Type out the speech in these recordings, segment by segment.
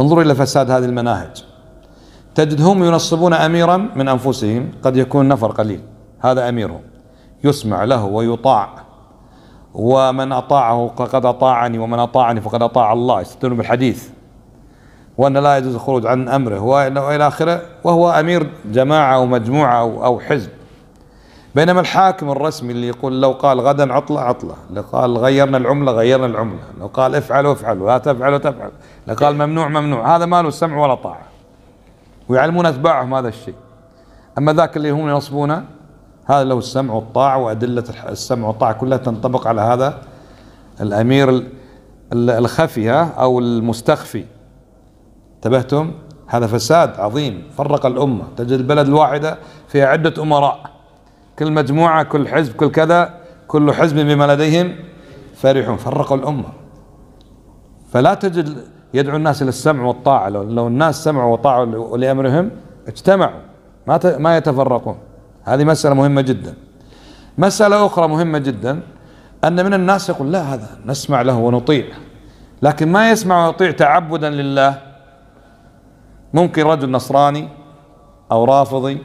انظروا إلى فساد هذه المناهج تجدهم ينصبون أميرا من أنفسهم قد يكون نفر قليل هذا أميرهم يسمع له ويطاع ومن أطاعه فقد أطاعني ومن أطاعني فقد أطاع الله يستدلون بالحديث وأن لا يجوز الخروج عن أمره وإلى آخره وهو أمير جماعة أو مجموعة أو, أو حزب بينما الحاكم الرسمي اللي يقول لو قال غدا عطلة عطلة لو قال غيرنا العملة غيرنا العملة لو قال افعلوا افعلوا لا تفعلوا تفعلوا لو قال ممنوع ممنوع هذا ما له سمع ولا طاعة ويعلمون أتباعهم هذا الشيء أما ذاك اللي هم ينصبونه هذا له السمع والطاعة وأدلة السمع والطاعة كلها تنطبق على هذا الأمير الخفي أو المستخفي انتبهتم هذا فساد عظيم فرق الأمة تجد البلد الواحدة فيها عدة أمراء كل مجموعة كل حزب كل كذا كل حزب بما لديهم فرحون فرقوا الأمة فلا تجد يدعو الناس إلى السمع والطاعة لو الناس سمعوا وطاعوا لأمرهم اجتمعوا ما ما يتفرقون هذه مسألة مهمة جدا مسألة أخرى مهمة جدا أن من الناس يقول لا هذا نسمع له ونطيع لكن ما يسمع ويطيع تعبدا لله ممكن رجل نصراني أو رافضي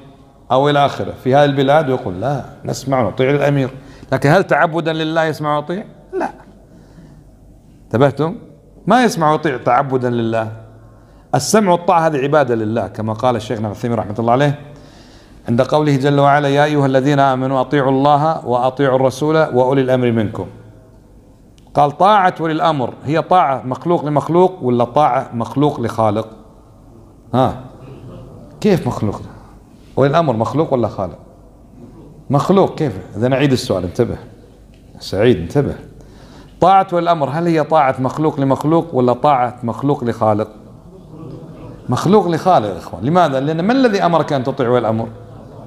أو إلى آخره في هذه البلاد ويقول لا نسمع ونطيع الأمير لكن هل تعبدا لله يسمع ويطيع؟ لا انتبهتم؟ ما يسمع ويطيع تعبدا لله السمع والطاعة هذه عبادة لله كما قال شيخنا العثيمين رحمة الله عليه عند قوله جل وعلا يا أيها الذين آمنوا أطيعوا الله وأطيعوا الرسول وأولي الأمر منكم قال طاعة ولي الأمر هي طاعة مخلوق لمخلوق ولا طاعة مخلوق لخالق ها كيف مخلوق هو الأمر مخلوق ولا خالق مخلوق كيف إذا نعيد السؤال انتبه سعيد انتبه طاعة والأمر هل هي طاعة مخلوق لمخلوق ولا طاعة مخلوق لخالق مخلوق لخالق يا إخوان لماذا لأن من الذي أمرك أن تطيع الأمر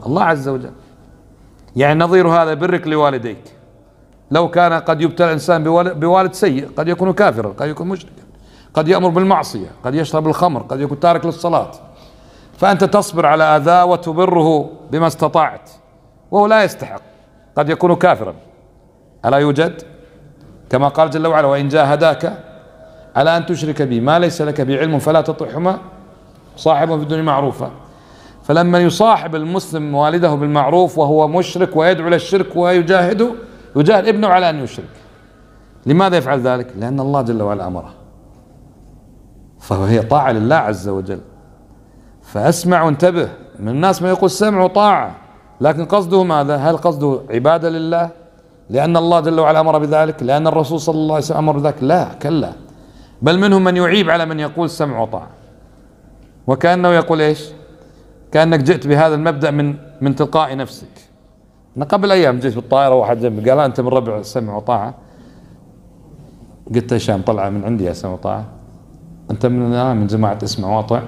الله عز وجل يعني نظير هذا برك لوالديك لو كان قد يبتلى الإنسان بوالد سيء قد يكون كافرا قد يكون مشركا قد يأمر بالمعصية قد يشرب الخمر قد يكون تارك للصلاة فأنت تصبر على أذاه وتبره بما استطعت وهو لا يستحق قد يكون كافرا ألا يوجد كما قال جل وعلا وإن جاهداك على أن تشرك بي ما ليس لك بعلم فلا تطعهما صاحب في الدنيا معروفة فلما يصاحب المسلم والده بالمعروف وهو مشرك ويدعو للشرك ويجاهده يجاهد ابنه على أن يشرك لماذا يفعل ذلك؟ لأن الله جل وعلا أمره فهي طاعة لله عز وجل فأسمع وانتبه من الناس ما يقول سمع وطاعة لكن قصده ماذا هل قصده عبادة لله لأن الله جل وعلا أمر بذلك لأن الرسول صلى الله عليه وسلم أمر بذلك لا كلا بل منهم من يعيب على من يقول سمع وطاعة وكأنه يقول إيش كأنك جئت بهذا المبدأ من من تلقاء نفسك أنا قبل أيام جيت بالطائرة واحد جنبي قال أنت من ربع سمع وطاعة قلت هشام طلعة من عندي يا سمع وطاعة أنت من من جماعة اسمع واطع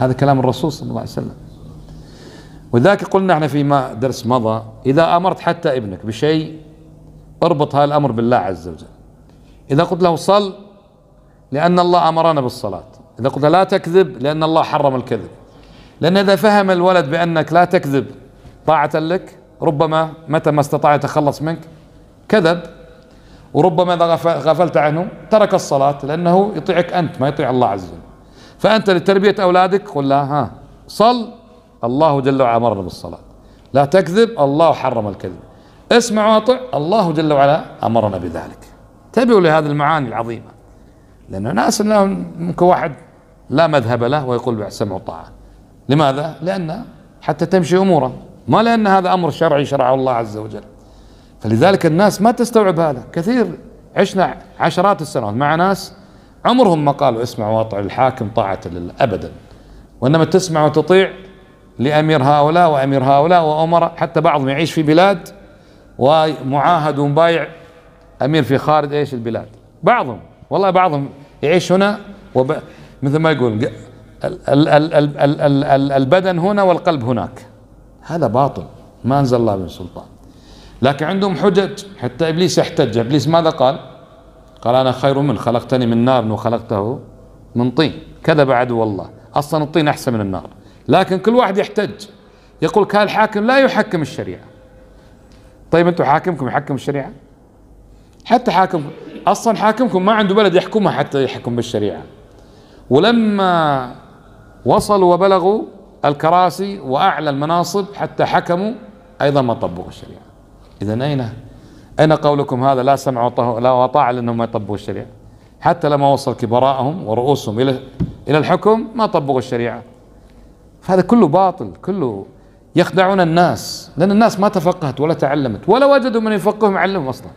هذا كلام الرسول صلى الله عليه وسلم ولذلك قلنا احنا فيما درس مضى إذا أمرت حتى ابنك بشيء اربط هذا الأمر بالله عز وجل إذا قلت له صل لأن الله أمرنا بالصلاة إذا قلت لا تكذب لأن الله حرم الكذب لأن إذا فهم الولد بأنك لا تكذب طاعة لك ربما متى ما استطاع يتخلص منك كذب وربما إذا غفلت عنه ترك الصلاة لأنه يطيعك أنت ما يطيع الله عز وجل فأنت لتربية أولادك قل لها ها صل الله جل وعلا أمرنا بالصلاة لا تكذب الله حرم الكذب اسمع واطع الله جل وعلا أمرنا بذلك تبعوا لهذه المعاني العظيمة لأن ناس ممكن واحد لا مذهب له ويقول سمع والطاعة لماذا؟ لأن حتى تمشي أموره ما لأن هذا أمر شرعي شرعه الله عز وجل فلذلك الناس ما تستوعب هذا كثير عشنا عشرات السنوات مع ناس عمرهم ما قالوا اسمع واطع الحاكم طاعة لله أبدا وإنما تسمع وتطيع لأمير هؤلاء وأمير هؤلاء وأمراء حتى بعضهم يعيش في بلاد ومعاهد ومبايع أمير في خارج إيش البلاد بعضهم والله بعضهم يعيش هنا وب... مثل ما يقول ال... ال... ال... البدن هنا والقلب هناك هذا باطل ما أنزل الله من سلطان لكن عندهم حجج حتى إبليس احتج إبليس ماذا قال قال أنا خير من خلقتني من نار وخلقته من طين كذب عدو الله أصلا الطين أحسن من النار لكن كل واحد يحتج يقول كان الحاكم لا يحكم الشريعة طيب أنتم حاكمكم يحكم الشريعة حتى حاكم أصلا حاكمكم ما عنده بلد يحكمها حتى يحكم بالشريعة ولما وصلوا وبلغوا الكراسي وأعلى المناصب حتى حكموا أيضا ما طبقوا الشريعة إذا أين أين قولكم هذا لا سمع لا وطاعة لأنهم ما يطبقوا الشريعة حتى لما وصل كبراءهم ورؤوسهم إلى إلى الحكم ما طبقوا الشريعة هذا كله باطل كله يخدعون الناس لأن الناس ما تفقهت ولا تعلمت ولا وجدوا من يفقههم يعلمهم أصلا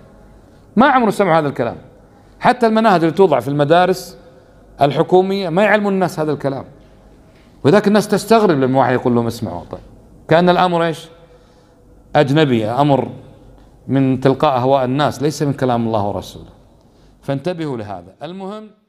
ما عمره سمعوا هذا الكلام حتى المناهج اللي توضع في المدارس الحكومية ما يعلمون الناس هذا الكلام وذاك الناس تستغرب لما واحد يقول لهم اسمعوا طيب كأن الأمر إيش أجنبي أمر من تلقاء أهواء الناس ليس من كلام الله ورسوله فانتبهوا لهذا المهم